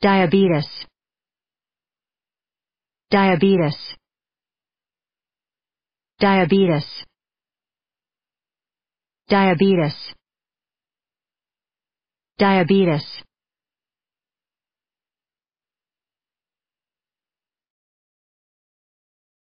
diabetes diabetes diabetes diabetes diabetes